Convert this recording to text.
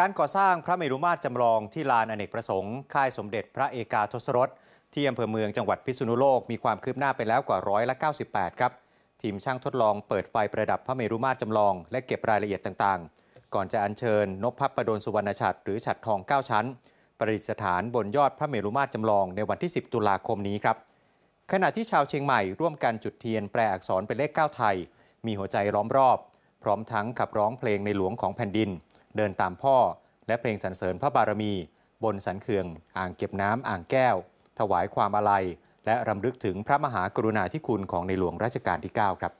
การก่อสร้างพระเมรุมาตรจำลองที่ลานอเนกประสงค์ค่ายสมเด็จพระเอกาทศรสที่อำเภอเมืองจังหวัดพิษณุโลกมีความคืบหน้าไปแล้วกว่าร้อยละ98 ครับ ทีมช่างทดลองเปิดไฟประดับพระเมรุมาตรจำลอง และเก็บรายละเอียดต่าง ๆ ก่อนจะอัญเชิญนพพัะประดลสุวรรณฉัดหรือฉัดทอง 9 ชั้น ประดิษฐานบนยอดพระเมรุมาตรจำลองในวันที่ 10 ตุลาคมนี้ครับขณะที่ชาวเชียงใหม่ร่วมกันจุดเทียนแปลอักษรเป็นเลข9ไทยมีหัวใจล้อมรอบ พร้อมทั้งขับร้องเพลงในหลวงของแผ่นดินเดินตามพ่อ และเพลงสรรเสริญพระบารมี บนสันเขื่อง อ่างเก็บน้ำอ่างแก้ว ถวายความอาลัยและรำลึกถึงพระมหากรุณาธิคุณของในหลวงรัชกาลที่ 9 ครับ